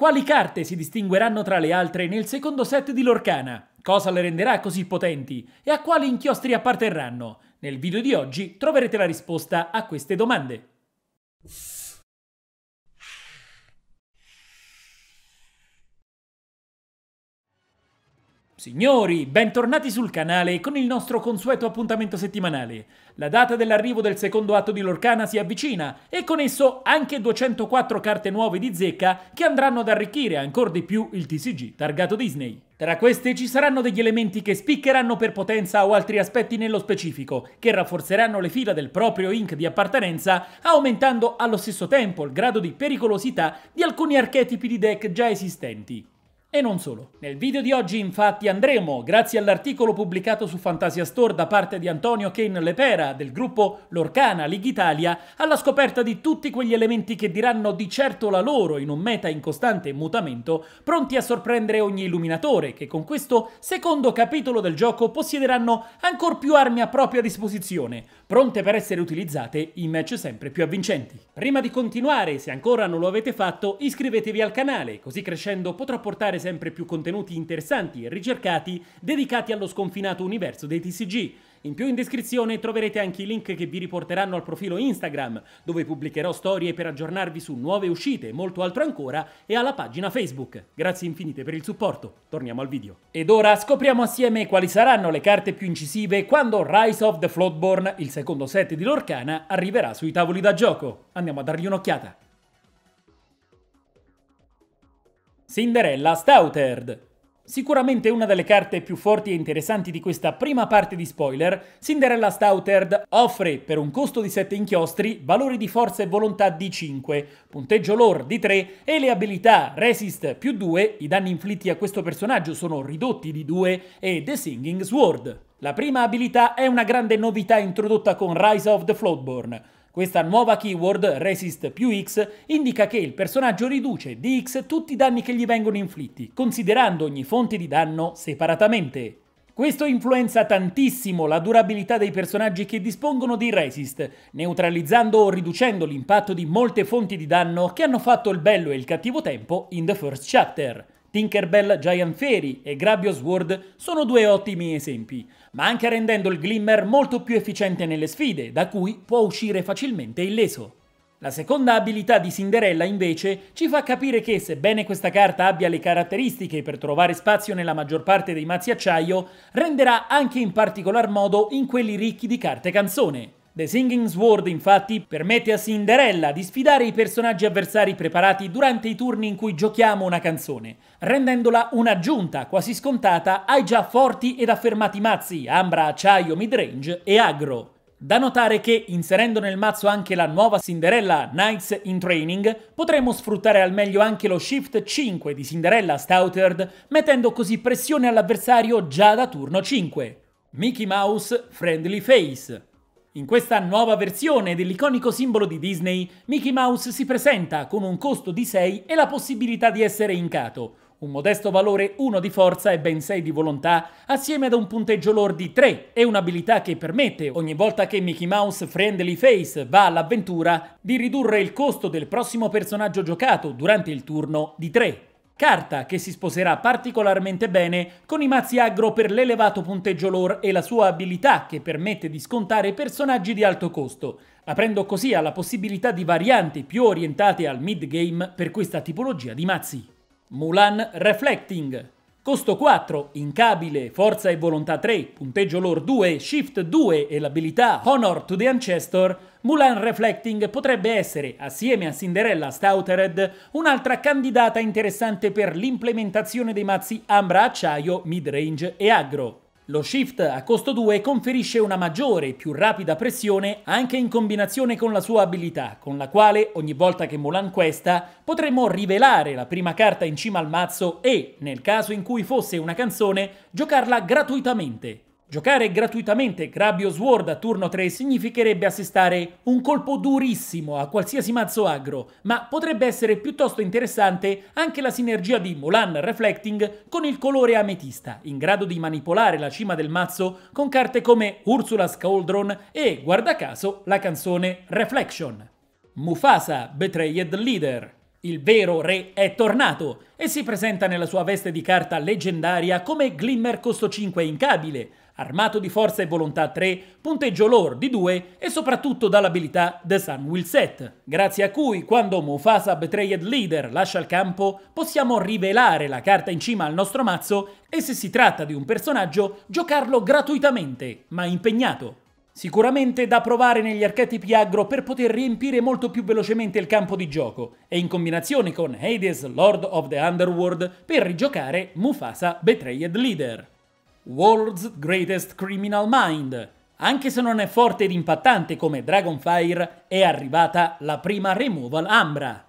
Quali carte si distingueranno tra le altre nel secondo set di Lorcana? Cosa le renderà così potenti? E a quali inchiostri apparterranno? Nel video di oggi troverete la risposta a queste domande. Signori, bentornati sul canale con il nostro consueto appuntamento settimanale. La data dell'arrivo del secondo atto di Lorcana si avvicina e con esso anche 204 carte nuove di zecca che andranno ad arricchire ancora di più il TCG targato Disney. Tra queste ci saranno degli elementi che spiccheranno per potenza o altri aspetti nello specifico, che rafforzeranno le fila del proprio ink di appartenenza, aumentando allo stesso tempo il grado di pericolosità di alcuni archetipi di deck già esistenti. E non solo. Nel video di oggi infatti andremo, grazie all'articolo pubblicato su Fantasia Store da parte di Antonio Kane Lepera del gruppo Lorcana League Italia, alla scoperta di tutti quegli elementi che diranno di certo la loro in un meta in costante mutamento, pronti a sorprendere ogni illuminatore che con questo secondo capitolo del gioco possiederanno ancor più armi a propria disposizione, pronte per essere utilizzate in match sempre più avvincenti. Prima di continuare, se ancora non lo avete fatto, iscrivetevi al canale, così crescendo potrò portare sempre più contenuti interessanti e ricercati dedicati allo sconfinato universo dei TCG. In più in descrizione troverete anche i link che vi riporteranno al profilo Instagram, dove pubblicherò storie per aggiornarvi su nuove uscite, e molto altro ancora, e alla pagina Facebook. Grazie infinite per il supporto, torniamo al video. Ed ora scopriamo assieme quali saranno le carte più incisive quando Rise of the Floodborne, il secondo set di Lorcana, arriverà sui tavoli da gioco. Andiamo a dargli un'occhiata. Cinderella Stouterd. Sicuramente una delle carte più forti e interessanti di questa prima parte di spoiler, Cinderella Stouterd offre, per un costo di 7 inchiostri, valori di forza e volontà di 5, punteggio lore di 3 e le abilità Resist più 2, i danni inflitti a questo personaggio sono ridotti di 2, e The Singing Sword. La prima abilità è una grande novità introdotta con Rise of the Floodborne, questa nuova keyword, Resist più X, indica che il personaggio riduce di X tutti i danni che gli vengono inflitti, considerando ogni fonte di danno separatamente. Questo influenza tantissimo la durabilità dei personaggi che dispongono di resist, neutralizzando o riducendo l'impatto di molte fonti di danno che hanno fatto il bello e il cattivo tempo in The First Chapter. Tinkerbell Giant Fairy e Grabios World sono due ottimi esempi, ma anche rendendo il Glimmer molto più efficiente nelle sfide, da cui può uscire facilmente illeso. La seconda abilità di Cinderella invece ci fa capire che sebbene questa carta abbia le caratteristiche per trovare spazio nella maggior parte dei mazzi acciaio, renderà anche in particolar modo in quelli ricchi di carte canzone. The Singing Sword infatti permette a Cinderella di sfidare i personaggi avversari preparati durante i turni in cui giochiamo una canzone, rendendola un'aggiunta quasi scontata ai già forti ed affermati mazzi Ambra, Acciaio, Midrange e Agro. Da notare che, inserendo nel mazzo anche la nuova Cinderella Knights in Training, potremo sfruttare al meglio anche lo Shift 5 di Cinderella Stouterd, mettendo così pressione all'avversario già da turno 5. Mickey Mouse Friendly Face in questa nuova versione dell'iconico simbolo di Disney, Mickey Mouse si presenta con un costo di 6 e la possibilità di essere incato, un modesto valore 1 di forza e ben 6 di volontà, assieme ad un punteggio lord di 3 e un'abilità che permette, ogni volta che Mickey Mouse Friendly Face va all'avventura, di ridurre il costo del prossimo personaggio giocato durante il turno di 3 carta che si sposerà particolarmente bene con i mazzi aggro per l'elevato punteggio lore e la sua abilità che permette di scontare personaggi di alto costo, aprendo così alla possibilità di varianti più orientate al mid game per questa tipologia di mazzi. Mulan Reflecting Costo 4, incabile, forza e volontà 3, punteggio lore 2, shift 2 e l'abilità Honor to the Ancestor, Mulan Reflecting potrebbe essere, assieme a Cinderella Stoutered, un'altra candidata interessante per l'implementazione dei mazzi Ambra Acciaio, Midrange e Agro. Lo shift a costo 2 conferisce una maggiore e più rapida pressione anche in combinazione con la sua abilità, con la quale ogni volta che Mulan questa potremmo rivelare la prima carta in cima al mazzo e, nel caso in cui fosse una canzone, giocarla gratuitamente. Giocare gratuitamente Grabios Sword a turno 3 significherebbe assestare un colpo durissimo a qualsiasi mazzo agro, ma potrebbe essere piuttosto interessante anche la sinergia di Mulan Reflecting con il colore ametista, in grado di manipolare la cima del mazzo con carte come Ursula's Cauldron e, guarda caso, la canzone Reflection. Mufasa, Betrayed Leader. Il vero re è tornato e si presenta nella sua veste di carta leggendaria come Glimmer costo 5 incabile, armato di forza e volontà 3, punteggio lore di 2 e soprattutto dall'abilità The Sun Will Set, grazie a cui quando Mufasa Betrayed Leader lascia il campo possiamo rivelare la carta in cima al nostro mazzo e se si tratta di un personaggio giocarlo gratuitamente, ma impegnato. Sicuramente da provare negli archetipi agro per poter riempire molto più velocemente il campo di gioco e in combinazione con Hades Lord of the Underworld per rigiocare Mufasa Betrayed Leader. World's Greatest Criminal Mind. Anche se non è forte ed impattante come Dragonfire, è arrivata la prima Removal Ambra.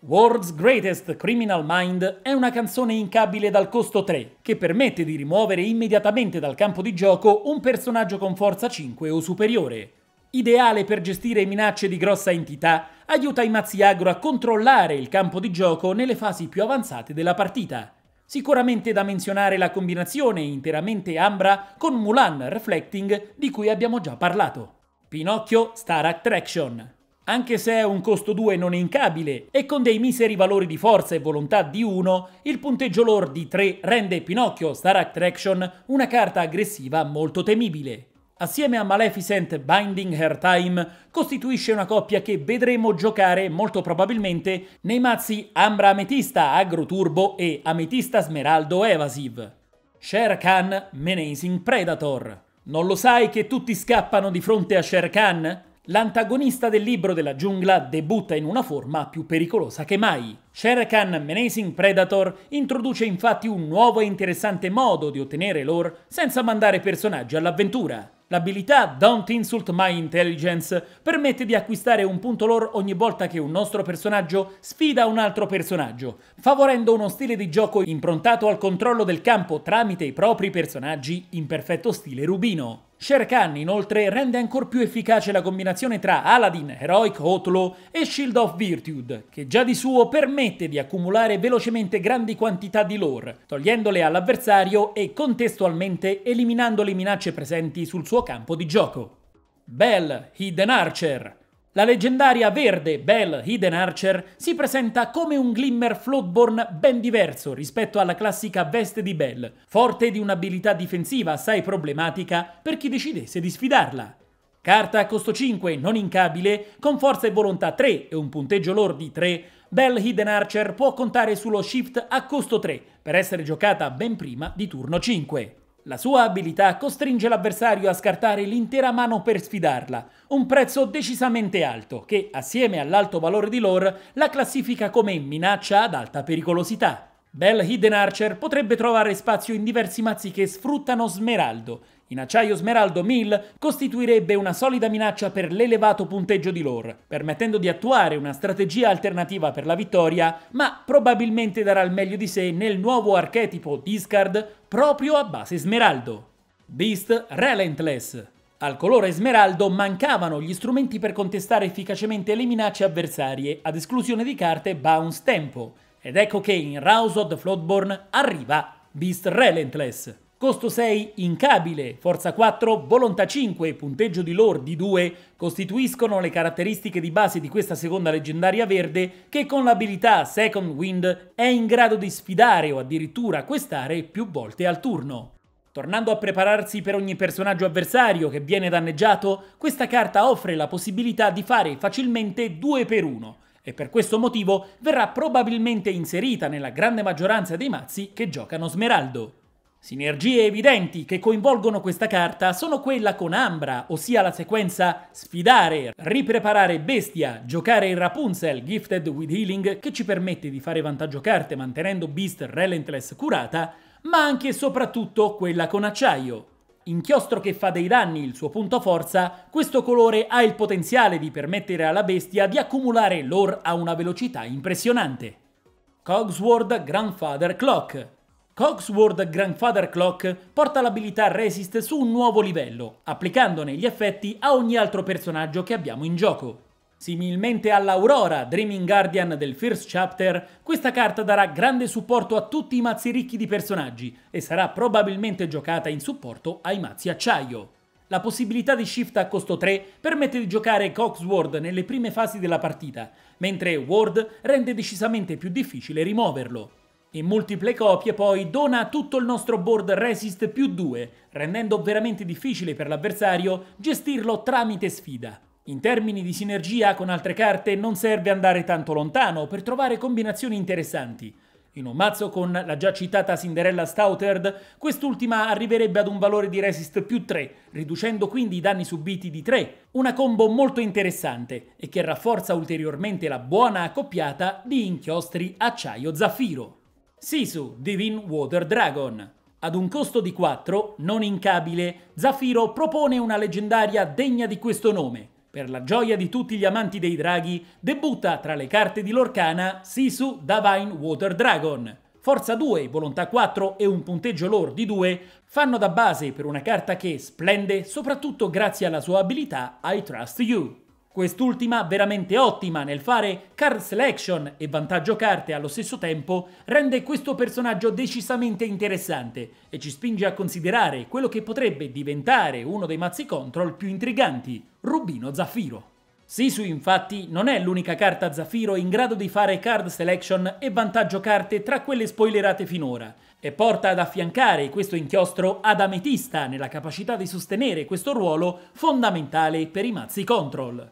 World's Greatest Criminal Mind è una canzone incabile dal costo 3, che permette di rimuovere immediatamente dal campo di gioco un personaggio con forza 5 o superiore. Ideale per gestire minacce di grossa entità, aiuta i mazzi agro a controllare il campo di gioco nelle fasi più avanzate della partita. Sicuramente da menzionare la combinazione interamente ambra con Mulan Reflecting di cui abbiamo già parlato. Pinocchio Star Attraction. Anche se è un costo 2 non incabile e con dei miseri valori di forza e volontà di 1, il punteggio lore di 3 rende Pinocchio Star Attraction una carta aggressiva molto temibile assieme a Maleficent Binding Her Time, costituisce una coppia che vedremo giocare molto probabilmente nei mazzi Ambra Ametista Agro Turbo e Ametista Smeraldo Evasive. Sher Khan Menacing Predator. Non lo sai che tutti scappano di fronte a Sher Khan? L'antagonista del libro della giungla debutta in una forma più pericolosa che mai. Sher Khan Menacing Predator introduce infatti un nuovo e interessante modo di ottenere lore senza mandare personaggi all'avventura. L'abilità Don't Insult My Intelligence permette di acquistare un punto lore ogni volta che un nostro personaggio sfida un altro personaggio, favorendo uno stile di gioco improntato al controllo del campo tramite i propri personaggi in perfetto stile rubino. Shere Khan inoltre rende ancora più efficace la combinazione tra Aladdin, Heroic Outlaw e Shield of Virtude, che già di suo permette di accumulare velocemente grandi quantità di lore, togliendole all'avversario e contestualmente eliminando le minacce presenti sul suo campo di gioco. Bell, Hidden Archer la leggendaria verde Belle Hidden Archer si presenta come un Glimmer Floodborn ben diverso rispetto alla classica veste di Belle, forte di un'abilità difensiva assai problematica per chi decidesse di sfidarla. Carta a costo 5, non incabile, con forza e volontà 3 e un punteggio lord 3, Belle Hidden Archer può contare sullo shift a costo 3 per essere giocata ben prima di turno 5. La sua abilità costringe l'avversario a scartare l'intera mano per sfidarla, un prezzo decisamente alto che, assieme all'alto valore di lore, la classifica come minaccia ad alta pericolosità. Bell Hidden Archer potrebbe trovare spazio in diversi mazzi che sfruttano Smeraldo, in acciaio smeraldo 1000 costituirebbe una solida minaccia per l'elevato punteggio di lore, permettendo di attuare una strategia alternativa per la vittoria, ma probabilmente darà il meglio di sé nel nuovo archetipo discard proprio a base smeraldo. Beast Relentless al colore smeraldo mancavano gli strumenti per contestare efficacemente le minacce avversarie, ad esclusione di carte bounce tempo, ed ecco che in Rouse of the Floodborn arriva Beast Relentless. Costo 6 incabile, forza 4, volontà 5, punteggio di lore di 2 costituiscono le caratteristiche di base di questa seconda leggendaria verde che con l'abilità Second Wind è in grado di sfidare o addirittura questare più volte al turno. Tornando a prepararsi per ogni personaggio avversario che viene danneggiato, questa carta offre la possibilità di fare facilmente 2 per 1 e per questo motivo verrà probabilmente inserita nella grande maggioranza dei mazzi che giocano Smeraldo. Sinergie evidenti che coinvolgono questa carta sono quella con Ambra, ossia la sequenza sfidare, ripreparare bestia, giocare il Rapunzel Gifted with Healing che ci permette di fare vantaggio carte mantenendo Beast Relentless curata, ma anche e soprattutto quella con acciaio. Inchiostro che fa dei danni il suo punto forza, questo colore ha il potenziale di permettere alla bestia di accumulare lore a una velocità impressionante. Cogsworth Grandfather Clock Cogsword Grandfather Clock porta l'abilità Resist su un nuovo livello, applicandone gli effetti a ogni altro personaggio che abbiamo in gioco. Similmente all'Aurora, Dreaming Guardian del First Chapter, questa carta darà grande supporto a tutti i mazzi ricchi di personaggi e sarà probabilmente giocata in supporto ai mazzi acciaio. La possibilità di shift a costo 3 permette di giocare Cox nelle prime fasi della partita, mentre Ward rende decisamente più difficile rimuoverlo. In multiple copie poi dona tutto il nostro board resist più 2, rendendo veramente difficile per l'avversario gestirlo tramite sfida. In termini di sinergia con altre carte non serve andare tanto lontano per trovare combinazioni interessanti. In un mazzo con la già citata Cinderella Stouterd, quest'ultima arriverebbe ad un valore di resist più 3, riducendo quindi i danni subiti di 3, una combo molto interessante e che rafforza ulteriormente la buona accoppiata di inchiostri acciaio-zaffiro. Sisu, Divine Water Dragon. Ad un costo di 4, non incabile, Zafiro propone una leggendaria degna di questo nome. Per la gioia di tutti gli amanti dei draghi, debutta tra le carte di Lorcana Sisu Divine Water Dragon. Forza 2, volontà 4 e un punteggio lore di 2 fanno da base per una carta che splende soprattutto grazie alla sua abilità I Trust You. Quest'ultima veramente ottima nel fare card selection e vantaggio carte allo stesso tempo rende questo personaggio decisamente interessante e ci spinge a considerare quello che potrebbe diventare uno dei mazzi control più intriganti, Rubino Zaffiro. Sisu infatti non è l'unica carta Zaffiro in grado di fare card selection e vantaggio carte tra quelle spoilerate finora, e porta ad affiancare questo inchiostro ad Ametista nella capacità di sostenere questo ruolo fondamentale per i mazzi control.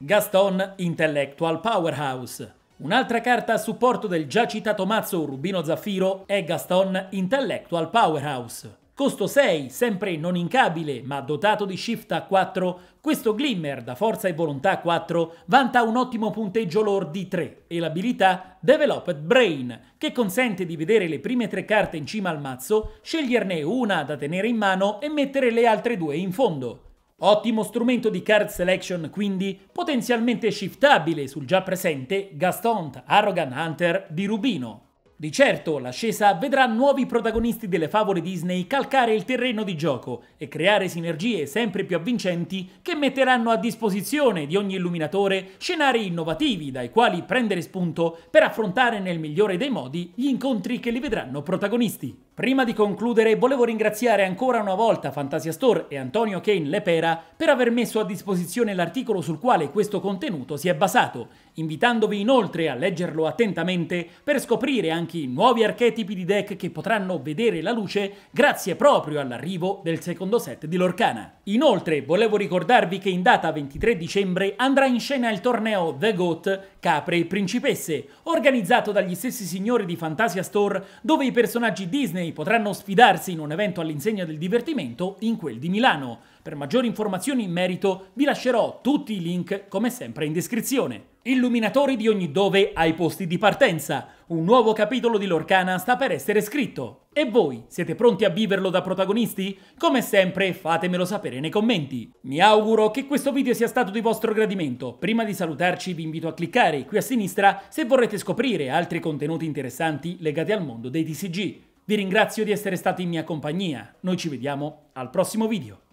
Gaston Intellectual Powerhouse. Un'altra carta a supporto del già citato mazzo Rubino Zaffiro è Gaston Intellectual Powerhouse. Costo 6, sempre non incabile, ma dotato di shift a 4, questo Glimmer da forza e volontà 4 vanta un ottimo punteggio lord di 3 e l'abilità Developed Brain, che consente di vedere le prime tre carte in cima al mazzo, sceglierne una da tenere in mano e mettere le altre due in fondo. Ottimo strumento di card selection quindi, potenzialmente shiftabile sul già presente Gaston, Arrogant Hunter di Rubino. Di certo, l'ascesa vedrà nuovi protagonisti delle favole Disney calcare il terreno di gioco e creare sinergie sempre più avvincenti che metteranno a disposizione di ogni illuminatore scenari innovativi dai quali prendere spunto per affrontare nel migliore dei modi gli incontri che li vedranno protagonisti. Prima di concludere volevo ringraziare ancora una volta Fantasia Store e Antonio Kane Lepera per aver messo a disposizione l'articolo sul quale questo contenuto si è basato, invitandovi inoltre a leggerlo attentamente per scoprire anche i nuovi archetipi di deck che potranno vedere la luce grazie proprio all'arrivo del secondo set di Lorcana. Inoltre volevo ricordarvi che in data 23 dicembre andrà in scena il torneo The Goat Capre e Principesse, organizzato dagli stessi signori di Fantasia Store dove i personaggi Disney Napoli potranno sfidarsi in un evento all'insegna del divertimento in quel di Milano. Per maggiori informazioni in merito vi lascerò tutti i link come sempre in descrizione. Illuminatori di ogni dove ai posti di partenza. Un nuovo capitolo di Lorcana sta per essere scritto. E voi siete pronti a viverlo da protagonisti? Come sempre fatemelo sapere nei commenti. Mi auguro che questo video sia stato di vostro gradimento. Prima di salutarci vi invito a cliccare qui a sinistra se vorrete scoprire altri contenuti interessanti legati al mondo dei TCG. Vi ringrazio di essere stati in mia compagnia. Noi ci vediamo al prossimo video.